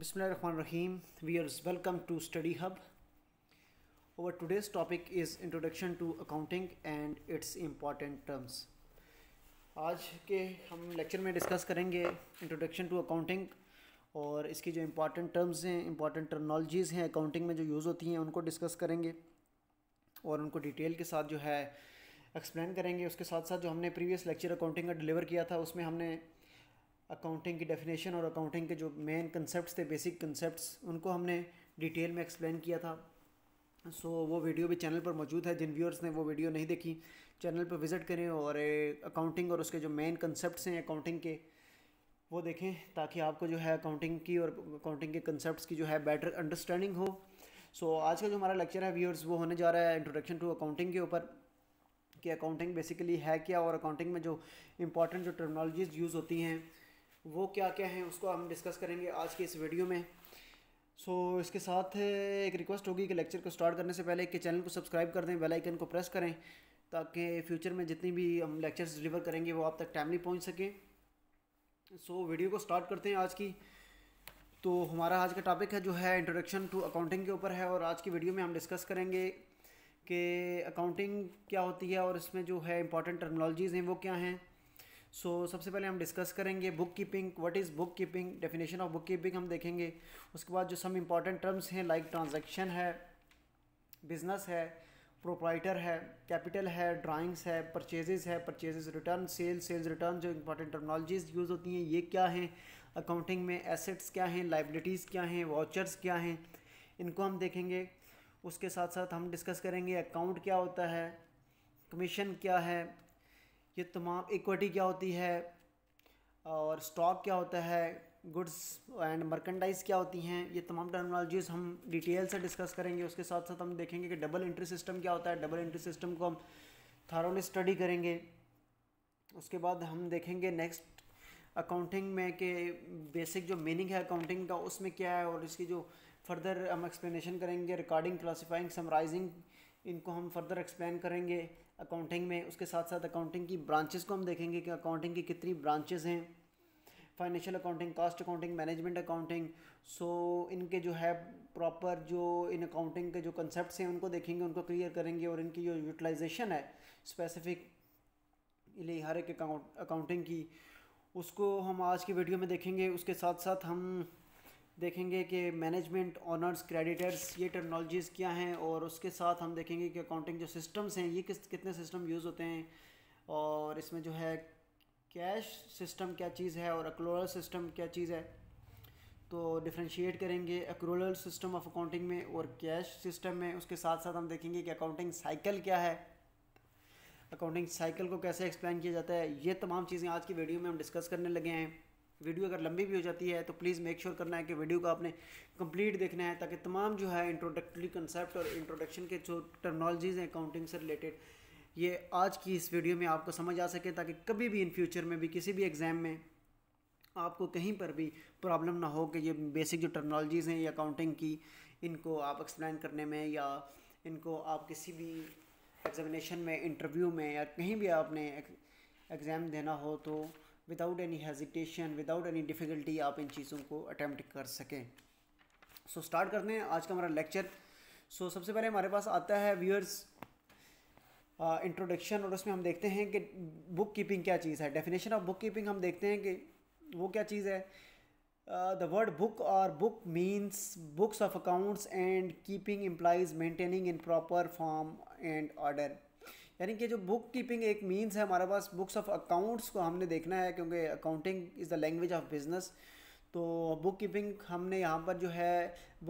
Bismillahirrahmanirrahim. Viewers, welcome to study hub Our today's topic is introduction to accounting and its Important terms आज के हम lecture में discuss करेंगे introduction to accounting और इसकी जो इम्पॉर्टेंट टर्म्स हैं इम्पॉर्टेंट टर्मनोलॉजीज़ हैं अकाउंटिंग में जो यूज़ होती हैं उनको डिस्कस करेंगे और उनको डिटेल के साथ जो है एक्सप्लेन करेंगे उसके साथ साथ जो हमने प्रीवियस लेक्चर अकाउंटिंग का डिलीवर किया था उसमें हमने अकाउंटिंग की डेफिनेशन और अकाउंटिंग के जो मेन कंसेप्ट थे बेसिक कंसेप्ट उनको हमने डिटेल में एक्सप्लेन किया था सो so, वो वीडियो भी चैनल पर मौजूद है जिन व्यूअर्स ने वो वीडियो नहीं देखी चैनल पर विज़िट करें और अकाउंटिंग और उसके जो मेन कंसेप्ट हैं अकाउंटिंग के वो देखें ताकि आपको जो है अकाउंटिंग की और अकाउंटिंग के कंसेप्ट की जो है बेटर अंडरस्टैंडिंग हो सो so, आज का जो हमारा लेक्चर है व्यूअर्स वो होने जा रहा है इंट्रोडक्शन टू अकाउंटिंग के ऊपर कि अकाउंटिंग बेसिकली है क्या और अकाउंटिंग में जो इंपॉर्टेंट जो टर्मनोलॉजीज यूज़ होती हैं वो क्या क्या हैं उसको हम डिस्कस करेंगे आज के इस वीडियो में सो so, इसके साथ एक रिक्वेस्ट होगी कि लेक्चर को स्टार्ट करने से पहले कि चैनल को सब्सक्राइब कर दें बेलाइकन आइकन को प्रेस करें ताकि फ्यूचर में जितनी भी हम लेक्चर्स डिलीवर करेंगे वो आप तक टाइमली पहुंच सकें सो so, वीडियो को स्टार्ट करते हैं आज की तो हमारा आज का टॉपिक है जो है इंट्रोडक्शन टू अकाउंटिंग के ऊपर है और आज की वीडियो में हम डिस्कस करेंगे कि अकाउंटिंग क्या होती है और इसमें जो है इंपॉर्टेंट टर्मोलॉजीज़ हैं वो क्या हैं सो so, सबसे पहले हम डिस्कस करेंगे book keeping what is book keeping definition of book keeping हम देखेंगे उसके बाद जो सम इम्पॉर्टेंट टर्म्स हैं लाइक ट्रांजेक्शन है बिजनेस है प्रोप्राइटर है कैपिटल है ड्राइंग्स है परचेजेज है purchase return sale sales return जो इंपॉर्टेंट टर्मनोलॉजीज यूज़ होती हैं ये क्या हैं अकाउंटिंग में एसेट्स क्या हैं लाइबिलिटीज़ क्या हैं वाचर्स क्या हैं इनको हम देखेंगे उसके साथ साथ हम डिस्कस करेंगे अकाउंट क्या होता है कमीशन क्या है ये तमाम इक्विटी क्या होती है और स्टॉक क्या होता है गुड्स एंड मर्केंडाइज क्या होती हैं ये तमाम टर्मिनोलॉजीज़ हम डिटेल से डिस्कस करेंगे उसके साथ साथ हम देखेंगे कि डबल एंट्री सिस्टम क्या होता है डबल एंट्री सिस्टम को हम थारोली स्टडी करेंगे उसके बाद हम देखेंगे नेक्स्ट अकाउंटिंग में के बेसिक जो मीनिंग है अकाउंटिंग का उसमें क्या है और इसकी जो फर्दर हम एक्सप्लेनेशन करेंगे रिकॉर्डिंग क्लासीफाइंग समराइजिंग इनको हम फर्दर एक्सप्लेन करेंगे अकाउंटिंग में उसके साथ साथ अकाउंटिंग की ब्रांचेस को हम देखेंगे कि अकाउंटिंग की कितनी ब्रांचेस हैं financial accounting cost accounting management accounting so इनके जो है प्रॉपर जो इन अकाउंटिंग के जो कंसेप्ट हैं उनको देखेंगे उनको क्लियर करेंगे और इनकी जो यूटिलाइजेशन है स्पेसिफिक हर एक अकाउंटिंग की उसको हम आज की वीडियो में देखेंगे उसके साथ साथ हम देखेंगे कि मैनेजमेंट ऑनर्स क्रेडिटर्स ये टेक्नोलॉजीज़ क्या हैं और उसके साथ हम देखेंगे कि अकाउंटिंग जो सिस्टम्स हैं ये किस कितने सिस्टम यूज़ होते हैं और इसमें जो है कैश सिस्टम क्या चीज़ है और अक्रोल सिस्टम क्या चीज़ है तो डिफ्रेंशिएट करेंगे अक्रोलल सिस्टम ऑफ अकाउंटिंग में और कैश सिस्टम में उसके साथ साथ हम देखेंगे कि अकाउंटिंग साइकिल क्या है अकाउंटिंग साइकिल को कैसे एक्सप्लेन किया जाता है ये तमाम चीज़ें आज की वीडियो में हम डिस्कस करने लगे हैं वीडियो अगर लंबी भी हो जाती है तो प्लीज़ मेक श्योर करना है कि वीडियो को आपने कंप्लीट देखना है ताकि तमाम जो है इंट्रोडक्टरी कंसेप्ट और इंट्रोडक्शन के जो टर्मनोलॉजीज़ हैं अकाउंटिंग से रिलेटेड ये आज की इस वीडियो में आपको समझ आ सके ताकि कभी भी इन फ्यूचर में भी किसी भी एग्ज़ाम में आपको कहीं पर भी प्रॉब्लम ना हो कि ये बेसिक जो टर्मनोलॉजीज़ हैं या अकाउंटिंग की इनको आप एक्सप्लेन करने में या इनको आप किसी भी एग्ज़ामिनेशन में इंटरव्यू में या कहीं भी आपने एग्ज़ाम देना हो तो without any hesitation without any difficulty आप इन चीज़ों को अटैम्प्ट कर सकें सो so, स्टार्ट करते हैं आज का हमारा लेक्चर सो so, सबसे पहले हमारे पास आता है व्यूअर्स इंट्रोडक्शन और उसमें हम देखते हैं कि बुक कीपिंग क्या चीज़ है डेफिनेशन ऑफ बुक कीपिंग हम देखते हैं कि वो क्या चीज़ है द वर्ड बुक और book means books of accounts and keeping implies maintaining in proper form and order यानी कि जो बुक कीपिंग एक मीन्स है हमारे पास बुक्स ऑफ अकाउंट्स को हमने देखना है क्योंकि accounting is the language of business तो बुक कीपिंग हमने यहाँ पर जो है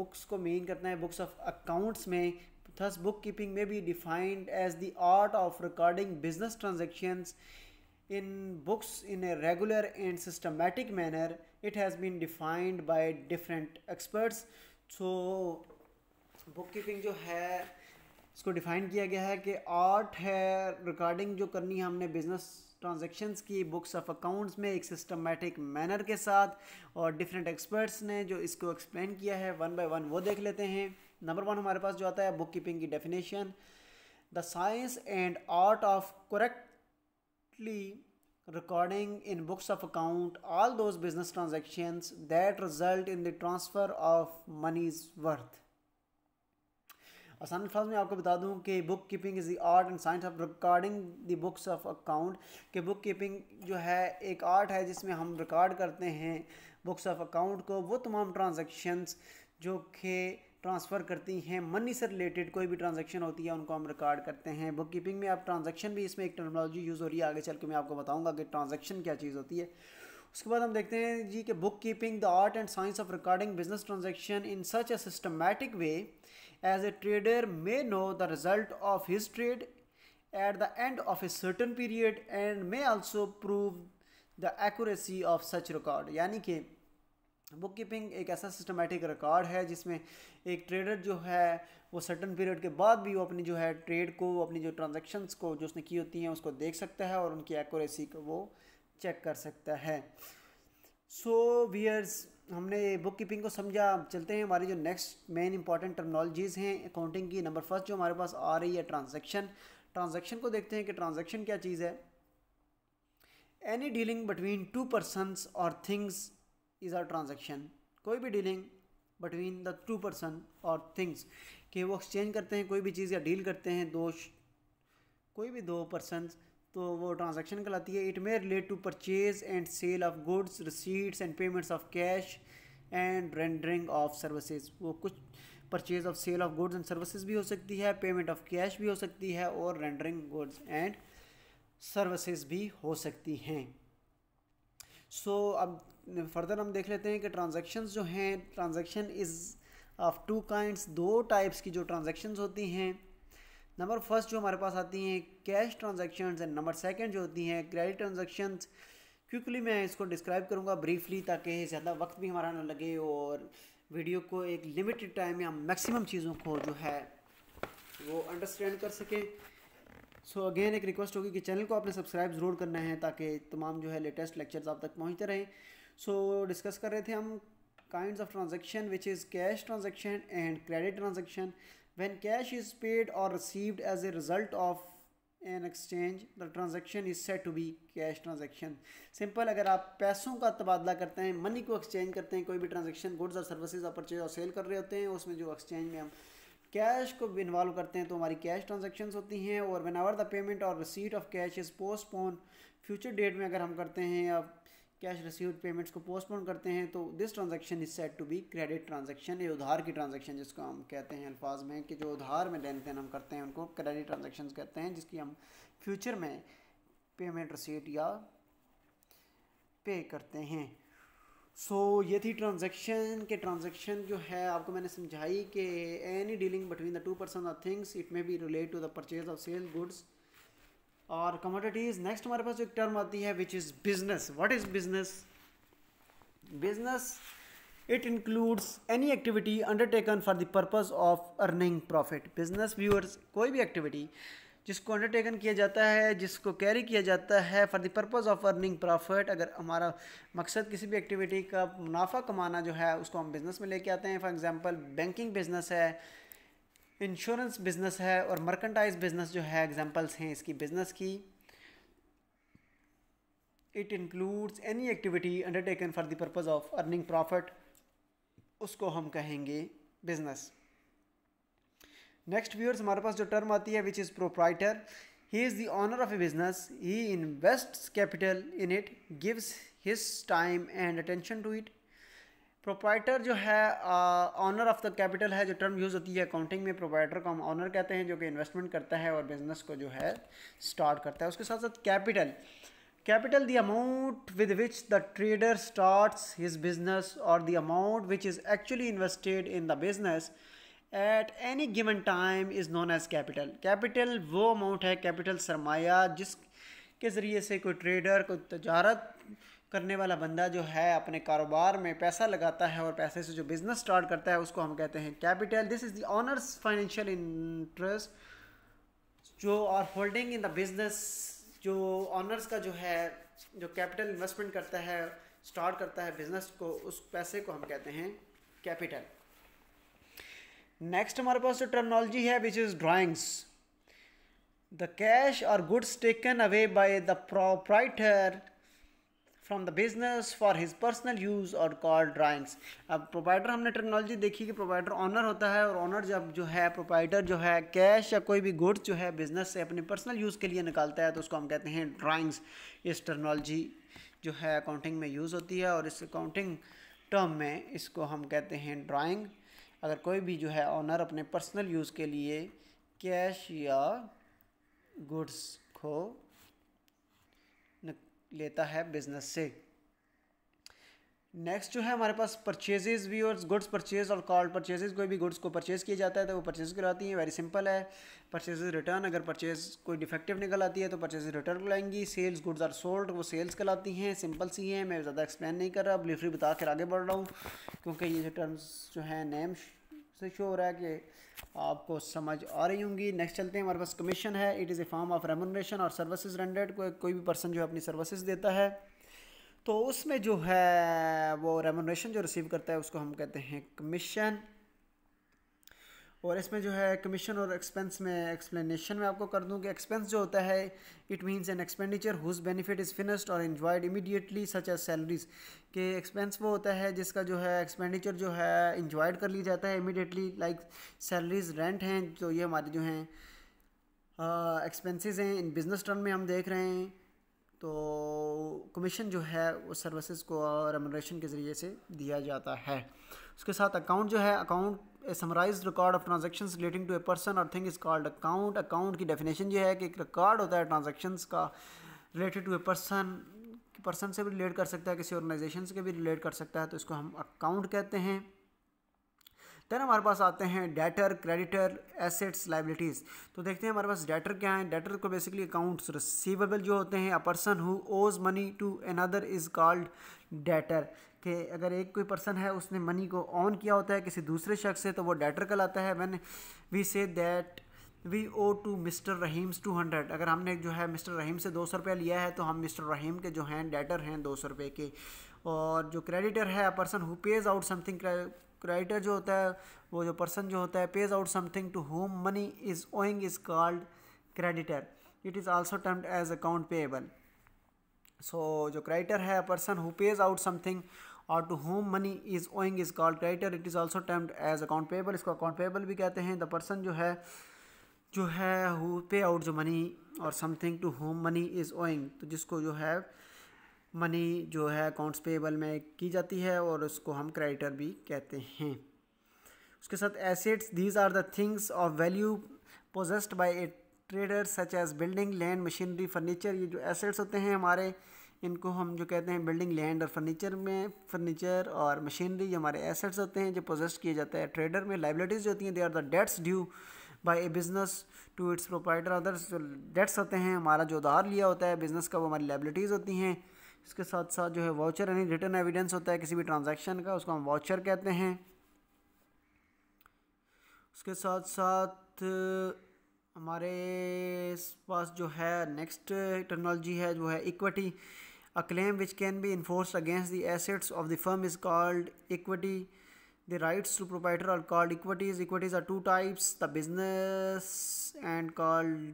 बुक्स को मेन करना है बुक्स ऑफ अकाउंट्स में थस बुक कीपिंग में भी defined as the art of recording business transactions in books in a regular and systematic manner it has been defined by different experts so book keeping जो है इसको define किया गया है कि आर्ट है रिकॉर्डिंग जो करनी है हमने बिजनेस ट्रांजेक्शन्स की बुक्स ऑफ अकाउंट्स में एक सिस्टमेटिक मैनर के साथ और डिफरेंट एक्सपर्ट्स ने जो इसको एक्सप्लेन किया है वन बाय वन वो देख लेते हैं नंबर वन हमारे पास जो आता है बुक कीपिंग की definition the science and art of correctly recording in books of account all those business transactions that result in the transfer of money's worth आसान अल्फाज में आपको बता दूँ कि book keeping is the art and science of recording the books of account कि book keeping जो है एक आर्ट है जिसमें हम रिकॉर्ड करते हैं बुक्स ऑफ अकाउंट को वो तमाम ट्रांजेक्शन्स जो कि ट्रांसफ़र करती हैं मनी से रिलेटेड कोई भी ट्रांजेक्शन होती है उनको हम रिकॉर्ड करते हैं बुक कीपिंग में आप ट्रांजेक्शन भी इसमें एक टर्मोलॉजी यूज़ हो रही है आगे चल के मैं आपको बताऊंगा कि ट्रांजेक्शन क्या चीज़ होती है उसके बाद हम देखते हैं जी कि book keeping the art and science of recording business transaction in such a systematic way as a trader may know the result of his trade at the end of a certain period and may also prove the accuracy of such record यानी कि book keeping एक ऐसा systematic record है जिसमें एक trader जो है वो सर्टन पीरियड के बाद भी वो अपनी जो है ट्रेड को अपनी जो ट्रांजेक्शन्स को जो उसने की होती हैं उसको देख सकता है और उनकी एक्यूरेसी को वो चेक कर सकता है सो वियर्स हमने बुक कीपिंग को समझा चलते हैं हमारी जो नेक्स्ट मेन इंपॉर्टेंट टर्मनोलॉजीज़ हैं अकाउंटिंग की नंबर फर्स्ट जो हमारे पास आ रही है ट्रांजेक्शन ट्रांजेक्शन को देखते हैं कि ट्रांजेक्शन क्या चीज़ है any dealing between two persons और थिंग्स इज़ आर ट्रांजेक्शन कोई भी dealing between the two person और थिंग्स कि वो एक्सचेंज करते हैं कोई भी चीज़ या डील करते हैं दो कोई भी दो पर्सनस तो वो ट्रांजैक्शन कहलाती है it may relate to purchase and sale of goods receipts and payments of cash and rendering of services वो कुछ purchase of sale of goods and services भी हो सकती है पेमेंट ऑफ कैश भी हो सकती है और रेंडरिंग गुड्स एंड सर्विसेज भी हो सकती हैं सो so, अब फर्दर हम देख लेते हैं कि ट्रांजैक्शंस जो हैं transaction is of two kinds दो टाइप्स की जो ट्रांजैक्शंस होती हैं नंबर फर्स्ट जो हमारे पास आती हैं cash transactions and number second जो होती हैं क्रेडिट ट्रांजेक्शन्स क्विकली मैं इसको डिस्क्राइब करूँगा ब्रीफली ताकि ज़्यादा वक्त भी हमारा ना लगे और वीडियो को एक लिमिटेड टाइम या मैक्सिमम चीज़ों को जो है वो अंडरस्टैंड कर सकें सो so अगेन एक रिक्वेस्ट होगी कि चैनल को आपने सब्सक्राइब ज़रूर करना है ताकि तमाम जो है लेटेस्ट लेक्चर्स आप तक पहुँचते रहें सो so, डिस्कस कर रहे थे हम kind of transaction which is cash transaction and credit transaction When cash is paid or received as a result of an exchange the transaction is said to be cash transaction simple अगर आप पैसों का तबादला करते हैं money को exchange करते हैं कोई भी ट्रांजेक्शन गुड्स और services और purchase और सेल कर रहे होते हैं उसमें जो एक्सचेंज में हम कैश को भी इन्वॉल्व करते हैं तो हमारी कैश ट्रांजेक्शन होती हैं और वन आवर द पेमेंट और receipt of cash is postpone future date में अगर हम करते हैं या कैश रिसीव्ड पेमेंट्स को पोस्टपोन करते हैं तो this transaction is said to be credit transaction ये उधार की ट्रांजेक्शन जिसको हम कहते हैं अल्फाज में कि जो उधार में लेन देन हम करते हैं उनको क्रेडिट ट्रांजेक्शन कहते हैं जिसकी हम फ्यूचर में पेमेंट रिसीट या पे करते हैं सो so, ये थी ट्रांजेक्शन के ट्रांजेक्शन जो है आपको मैंने समझाई कि any dealing between the two person of things it may be relate to the purchase of sale goods और कमोडिटीज़ नेक्स्ट हमारे पास एक टर्म आती है which is business what is business business it includes any activity undertaken for the purpose of earning profit business viewers कोई भी activity जिसको undertaken किया जाता है जिसको कैरी किया जाता है for the purpose of earning profit अगर हमारा मकसद किसी भी एक्टिविटी का मुनाफा कमाना जो है उसको हम बिज़नेस में लेके आते हैं फॉर एग्जांपल बैंकिंग बिज़नेस है इंश्योरेंस बिज़नेस है और मर्केंटाइज बिज़नेस जो है एग्जांपल्स हैं इसकी बिज़नेस की it includes any activity undertaken for the purpose of earning profit उसको हम कहेंगे बिज़नेस नेक्स्ट व्यूअर्स हमारे पास जो टर्म आती है which is proprietor he is the owner of a business he invest capital in it gives his time and attention to it proprietor जो है honour of the capital है जो term use होती है अकाउंटिंग में proprietor को हम honour कहते हैं जो कि इन्वेस्टमेंट करता है और बिजनेस को जो है स्टार्ट करता है उसके साथ साथ capital capital the amount with which the trader starts his business और the amount which is actually invested in the business at any given time is known as capital capital वो अमाउंट है कैपिटल सरमाया जिसके ज़रिए से कोई ट्रेडर कोई तजारत करने वाला बंदा जो है अपने कारोबार में पैसा लगाता है और पैसे से जो बिज़नेस स्टार्ट करता है उसको हम कहते हैं capital this is the owner's financial interest जो are holding in the business जो ऑनर्स का जो है जो कैपिटल इन्वेस्टमेंट करता है स्टार्ट करता है बिज़नेस को उस पैसे को हम कहते हैं कैपिटल नेक्स्ट हमारे पास जो टर्मनोलॉजी है which is drawings the cash और goods taken away by the proprietor from the business for his personal use और कॉल ड्राइंग्स अब प्रोवाइडर हमने टेक्नोलॉजी देखी कि प्रोवाइडर ऑनर होता है और ऑनर जब जो है प्रोवाइडर जो है कैश या कोई भी गुड्स जो है बिजनेस से अपने पर्सनल यूज़ के लिए निकालता है तो उसको हम कहते हैं ड्राइंग्स इस टेक्नोलॉजी जो है अकाउंटिंग में यूज़ होती है और इस अकाउंटिंग टर्म में इसको हम कहते हैं ड्राइंग अगर कोई भी जो है ऑनर अपने पर्सनल यूज़ के लिए कैश या गुड्स को लेता है बिजनेस से नेक्स्ट जो है हमारे पास परचेजेज भी और गुड्स परचेज और कॉल्ड परचेजेज कोई भी गुड्स को परचेज किया जाता है तो वो परचेज कराती हैं वेरी सिंपल है परचेज रिटर्न अगर परचेज कोई डिफेक्टिव निकल आती है तो परचेज रिटर्न लाएंगी सेल्स गुड्स आर सोल्ड वो सेल्स कराती हैं सिंपल सी हैं मैं ज़्यादा एक्सप्लेन नहीं कर रहा अब लिफरी बता कर आगे बढ़ रहा हूँ क्योंकि ये जो टर्म्स जो हैं नेम से शो हो रहा है कि आपको समझ आ रही होंगी नेक्स्ट चलते हैं हमारे पास कमीशन है it is a form of remuneration और सर्विसेज रेंडेड को, कोई भी पर्सन जो है अपनी सर्विसेज देता है तो उसमें जो है वो रेमोनरेशन जो रिसीव करता है उसको हम कहते हैं कमीशन और इसमें जो है कमीशन और एक्सपेंस में एक्सप्लेनेशन में आपको कर दूं कि एक्सपेंस जो होता है it means an expenditure whose benefit is finished और enjoyed immediately such as salaries के एक्सपेंस वो होता है जिसका जो है एक्सपेंडिचर जो है इन्जॉयड कर लिया जाता है इमीडिएटली लाइक सैलरीज रेंट हैं तो ये हमारे जो हैं एक्सपेंसिज हैं इन बिज़नेस टर्म में हम देख रहे हैं तो कमीशन जो है उस सर्विसेज को रेमोरेशन के ज़रिए से दिया जाता है उसके साथ अकाउंट जो है account a summarised record of transaction relating to a person और thing is called account account की डेफिनेशन ये है कि एक रिकॉर्ड होता है ट्रांजेक्शन का related to a person person से भी रिलेट कर सकता है किसी ऑर्गेनाइजेशन से भी रिलेट कर सकता है तो इसको हम अकाउंट कहते हैं देन हमारे पास आते हैं डेटर क्रेडिटर एसेट्स लाइबिलिटीज़ तो देखते हैं हमारे पास डेटर क्या है डेटर को बेसिकली अकाउंट्स रिसीवेबल जो होते हैं a person who owes money to another is called debtor कि अगर एक कोई पर्सन है उसने मनी को ऑन किया होता है किसी दूसरे शख्स से तो वो डेटर कहलाता है when we say that we owe to mister Rahim's two hundred अगर हमने जो है मिस्टर रहीम से दो सौ रुपया लिया है तो हम मिस्टर रहीम के जो हैं डेटर हैं दो सौ रुपये के और जो क्रेडिटर है person who pays out something creditor जो होता है वो जो पर्सन जो होता है pays out something to whom money is owing is called creditor it is also termed as account payable so जो क्रेडिटर है person who pays out something और to whom money is owing is called creditor it is also termed as account payable इसको account payable भी कहते हैं the person जो है जो है हु पे आउट जो मनी और something to whom money is owing तो जिसको जो है मनी जो है अकाउंट्स पेबल में की जाती है और उसको हम क्रेडिटर भी कहते हैं उसके साथ assets these are the things of value possessed by a trader such as building land machinery furniture ये जो एसेट्स होते हैं हमारे इनको हम जो कहते हैं बिल्डिंग लैंड और फर्नीचर में फर्नीचर और मशीनरी हमारे एसेट्स होते हैं जो प्रोजेस्ट किए जाते हैं ट्रेडर में लाइबिलिटीज़ होती हैं they are the debts due by a business to its proprietor others जो डेट्स होते हैं हमारा जो उधार लिया होता है बिज़नेस का वो हमारी लाइबिलिटीज़ होती हैं इसके साथ साथ जो है वाउचर यानी रिटर्न एविडेंस होता है किसी भी ट्रांजेक्शन का उसको हम वाउचर कहते हैं उसके साथ साथ हमारे पास जो है नेक्स्ट टेक्नोलॉजी है जो है equity A claim which can be enforced against the assets of the firm is called equity. The rights to proprietor are called equities. Equities are two types, the business and called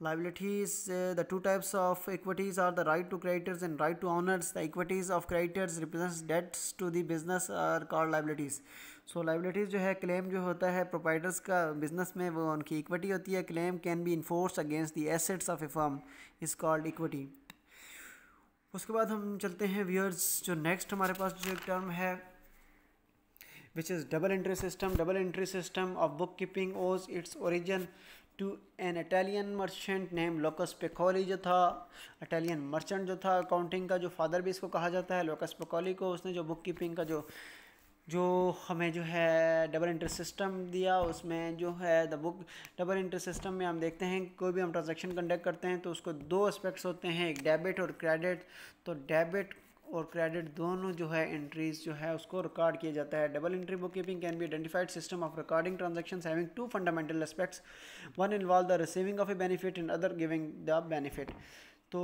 liabilities. Uh, the two types of equities are the right to creditors and right to owners. The equities of creditors represents debts to the business are called liabilities. So liabilities, जो है claim, जो होता है proprietors का business में वो उनकी equity होती है claim can be enforced against the assets of a firm is called equity. उसके बाद हम चलते हैं व्यूअर्स जो नेक्स्ट हमारे पास जो एक टर्म है which is double entry system double entry system of book keeping owes its origin to an Italian merchant name Lucas Pacioli जो था इटालियन मर्चेंट जो था अकाउंटिंग का जो फादर भी इसको कहा जाता है लोकस पेकोली को उसने जो बुक कीपिंग का जो जो हमें जो है डबल इंटर सिस्टम दिया उसमें जो है the book double entry system में हम देखते हैं कोई भी हम ट्रांजेक्शन कंडक्ट करते हैं तो उसको दो एस्पेक्ट्स होते हैं एक डेबिट और क्रेडिट तो डेबिट और क्रेडिट दोनों जो है एंट्रीज जो है उसको रिकॉर्ड किया जाता है double entry book keeping can be identified system of recording transaction having two fundamental aspects one involve the receiving of a benefit and other giving the benefit तो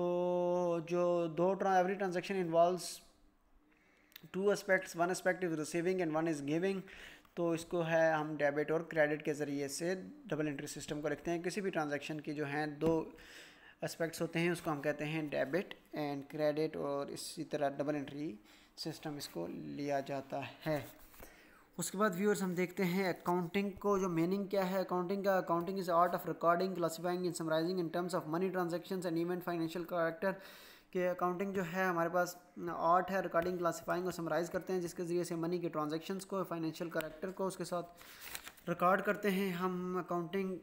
जो दो every transaction involve two aspects one aspect is receiving and one is giving तो इसको है हम debit और credit के ज़रिए से डबल इंट्री सिस्टम को रखते हैं किसी भी ट्रांजेक्शन की जो हैं दो एस्पेक्ट्स होते हैं उसको हम कहते हैं डेबिट एंड क्रेडिट और इसी तरह डबल एंट्री सिस्टम इसको लिया जाता है उसके बाद व्यूअर्स हम देखते हैं अकाउंटिंग को जो मीनिंग क्या है अकाउंटिंग का accounting is art of recording classifying and summarising in terms of money transaction and event financial character कि अकाउंटिंग जो है हमारे पास आर्ट है रिकॉर्डिंग क्लासीफाइंग और समराइज़ करते हैं जिसके ज़रिए से मनी के ट्रांजेक्शन्स को फाइनेंशियल करेक्टर को उसके साथ रिकॉर्ड करते हैं हम अकाउंटिंग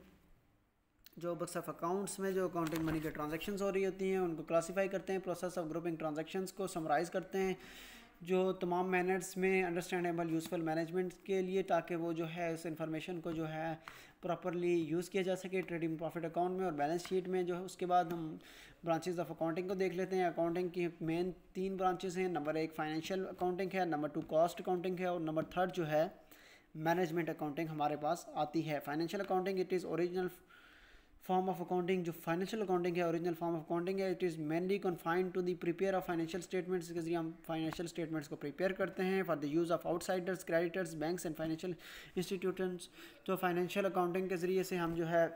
जो बुक्स ऑफ अकाउंट्स में जो अकाउंटिंग मनी के ट्रांजेक्शन हो रही होती हैं उनको क्लासीफाई करते हैं प्रोसेस ऑफ ग्रुपिंग ट्रांजेक्शन को समराइज़ करते हैं जो तमाम मैनर्स में अंडरस्टैंडेबल यूज़फुल मैनेजमेंट के लिए ताकि वो जो है उस इन्फॉर्मेशन को जो है प्रॉपरली यूज़ किया जा सके ट्रेडिंग प्रॉफिट अकाउंट में और बैलेंस शीट में जो है उसके बाद हम ब्रांचेज ऑफ अकाउंटिंग को देख लेते हैं अकाउंटिंग की मेन तीन ब्रांचेज हैं नंबर एक फाइनेंशियल अकाउंटिंग है नंबर टू कॉस्ट अकाउंटिंग है और नंबर थर्ड जो है मैनेजमेंट अकाउंटिंग हमारे पास आती है financial accounting it is original form of accounting जो फाइनेंशियल अकाउंटिंग है ओरिजिनल फॉर्म ऑफ अकाउंटिंग है it is mainly confined to the prepare of financial statements के जरिए हम फाइनेंशियल स्टेटमेंट्स को प्रिपेयर करते हैं for the use of outsiders creditors banks and financial institutions तो फाइनेंशियल अकाउंटिंग के ज़रिए से हम जो है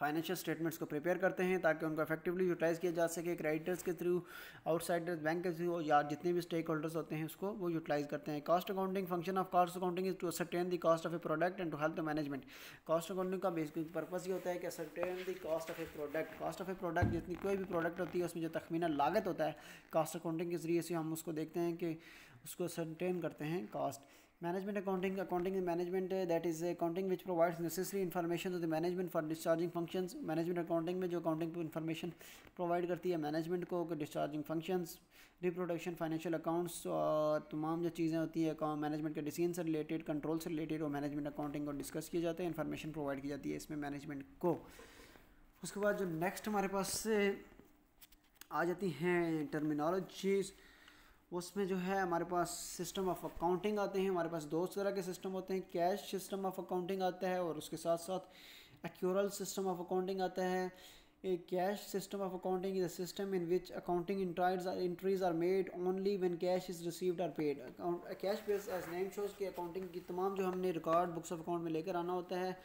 फाइनेंशियल स्टेटमेंट्स को प्रिपेयर करते हैं ताकि उनको इफेक्टिवली यूटिलाइज़ किया जा सके क्रेडिटर्स के थ्रू आउटसाइडर्स बैंक के थ्रू या जितने भी स्टेक होल्डर्स होते हैं उसको वो यूटिलाइज़ करते हैं cost accounting function of cost accounting is to ascertain the cost of a product and to help the management cost accounting का बेसिक पर्पज़ ये होता है कि ascertain the cost of a product cost of a product जितनी कोई भी product होती है उसमें जो तखमीना लागत होता है कॉस्ट अकाउंटिंग के ज़रिए से हम उसको देखते हैं कि उसको सर्टेन करते हैं cost management accounting accounting is management that is accounting which provides necessary information to the management for discharging functions management accounting में जो अकाउंटिंग इन्फॉर्मेशन प्रोवाइड करती है मैनेजमेंट को discharging functions reproduction financial accounts और तमाम जो चीज़ें होती है मैनेजमेंट के डिसीजन से रिलेटेड कंट्रोल से रिलेटेड और मैनेजमेंट अकाउंटिंग को डिस्कस किया जाता है इन्फॉर्मेशन प्रोवाइड की जाती है इसमें मैनेजमेंट को उसके बाद जो नेक्स्ट हमारे पास uh, आ जाती हैं टर्मिनोलॉजीज़ उसमें जो है हमारे पास सिस्टम ऑफ अकाउंटिंग आते हैं हमारे पास दो तरह के सिस्टम होते हैं कैश सिस्टम ऑफ अकाउंटिंग आता है और उसके साथ साथ एक्यूरल सिस्टम ऑफ अकाउंटिंग आता है एक cash system of accounting is a system in which accounting entries are made only when cash is received or paid cash base as name shows के अकाउंटिंग की तमाम जो हमने रिकॉर्ड बुक्स ऑफ अकाउंट में लेकर आना होता है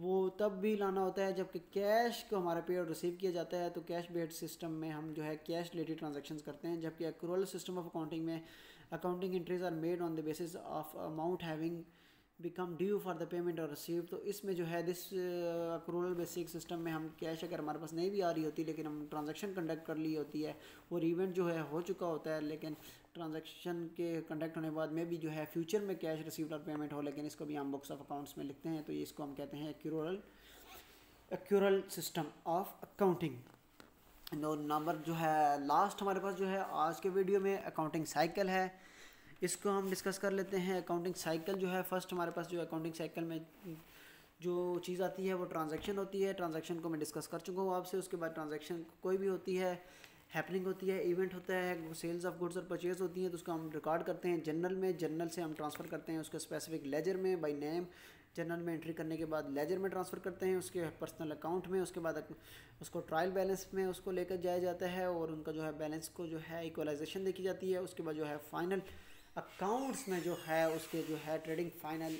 वो तब भी लाना होता है जबकि कैश को हमारा पे आउट रिसीव किया जाता है तो कैश बेड सिस्टम में हम जो है कैश रिलेटेड ट्रांजेक्शन करते हैं जबकि एक्रूअल सिस्टम ऑफ अकाउंटिंग में accounting entries are made on the basis of amount having become due for the payment और रिसीव तो इसमें जो है दिस क्रूरल बेसिक सिस्टम में हम कैश अगर हमारे पास नहीं भी आ रही होती लेकिन हम ट्रांजेक्शन कंडक्ट कर ली होती है और इवेंट जो है हो चुका होता है लेकिन ट्रांजेक्शन के कंडक्ट होने के बाद में भी जो है फ्यूचर में कैश रिसीव्ड और पेमेंट हो लेकिन इसको भी हम बुक्स ऑफ अकाउंट्स में लिखते हैं तो ये इसको हम कहते हैं accrual accrual system of accounting तो नंबर जो है लास्ट हमारे पास जो है आज के वीडियो में अकाउंटिंग साइकिल है इसको हम डिस्कस कर लेते हैं अकाउंटिंग साइकिल जो है फर्स्ट हमारे पास जो अकाउंटिंग साइकिल में जो चीज़ आती है वो ट्रांजेक्शन होती है ट्रांजेक्शन को मैं डिस्कस कर चुका हूँ आपसे उसके बाद ट्रांजेक्शन कोई भी होती है हैपनिंग होती है इवेंट होता है सेल्स ऑफ गुड्स और परचेज होती हैं तो उसको हम रिकॉर्ड करते हैं जनरल में जनरल से हम ट्रांसफ़र करते हैं उसके स्पेसिफिक लेजर में बाई नेम जनरल में एंट्री करने के बाद लेजर में ट्रांसफ़र करते हैं उसके पर्सनल अकाउंट में उसके बाद उसको ट्रायल बैलेंस में उसको लेकर जाया जाता है और उनका जो है बैलेंस को जो है इक्वलाइजेशन देखी जाती है उसके बाद जो है फाइनल अकाउंट्स में जो है उसके जो है ट्रेडिंग फाइनल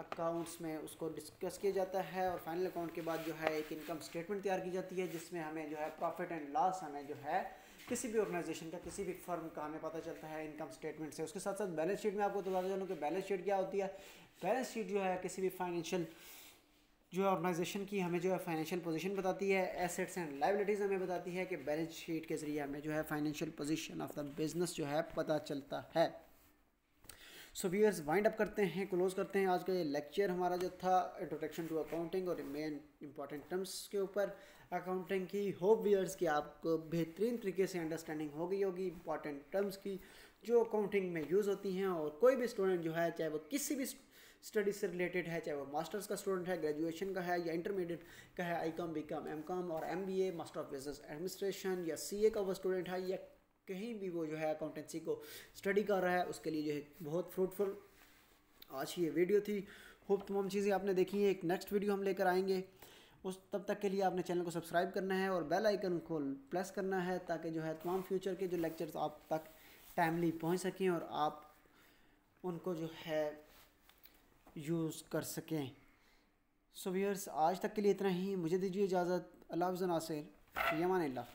अकाउंट्स में उसको डिस्कस किया जाता है और फाइनल अकाउंट के बाद जो है एक इनकम स्टेटमेंट तैयार की जाती है जिसमें हमें जो है प्रॉफिट एंड लॉस हमें जो है किसी भी ऑर्गेनाइजेशन का किसी भी फर्म का हमें पता चलता है इनकम स्टेटमेंट से उसके साथ साथ बैलेंस शीट में आपको तो बता चलूँ कि बैलेंस शीट क्या होती है बैलेंस शीट जो है किसी भी फाइनेंशियल जो है ऑर्गेनाइजेशन की हमें जो है फाइनेंशियल पोजीशन बताती है एसेट्स एंड लाइबिलिटीज़ हमें बताती है कि बैलेंस शीट के ज़रिए हमें जो है financial position of the business जो है पता चलता है सो व्यूअर्स वाइंड अप करते हैं क्लोज करते हैं आज का ये लेक्चर हमारा जो था इंट्रोडक्शन टू अकाउंटिंग और मेन इंपॉर्टेंट टर्म्स के ऊपर अकाउंटिंग की होप व्यूअर्स की आपको बेहतरीन तरीके से अंडरस्टैंडिंग हो गई होगी इंपॉर्टेंट टर्म्स की जो अकाउंटिंग में यूज़ होती हैं और कोई भी स्टूडेंट जो है चाहे वो किसी भी स्टडी से रिलेटेड है चाहे वो मास्टर्स का स्टूडेंट है ग्रेजुएशन का है या इंटरमीडिएट का है I com B com M com और M B A master of business administration या सी ए का वो स्टूडेंट है या कहीं भी वो जो है अकाउंटेंसी को स्टडी कर रहा है उसके लिए जो है बहुत फ्रूटफुल आज की ये वीडियो थी होप तमाम चीज़ें आपने देखी हैं एक नेक्स्ट वीडियो हम लेकर आएंगे उस तब तक के लिए आपने चैनल को सब्सक्राइब करना है और बेल आइकन को प्रेस करना है ताकि जो है तमाम फ्यूचर के जो लेक्चर्स आप तक टाइमली पहुंच सकें और आप उनको जो है यूज़ कर सकें सो so, आज तक के लिए इतना ही मुझे दीजिए इजाज़त अल्लाह नासिर यमान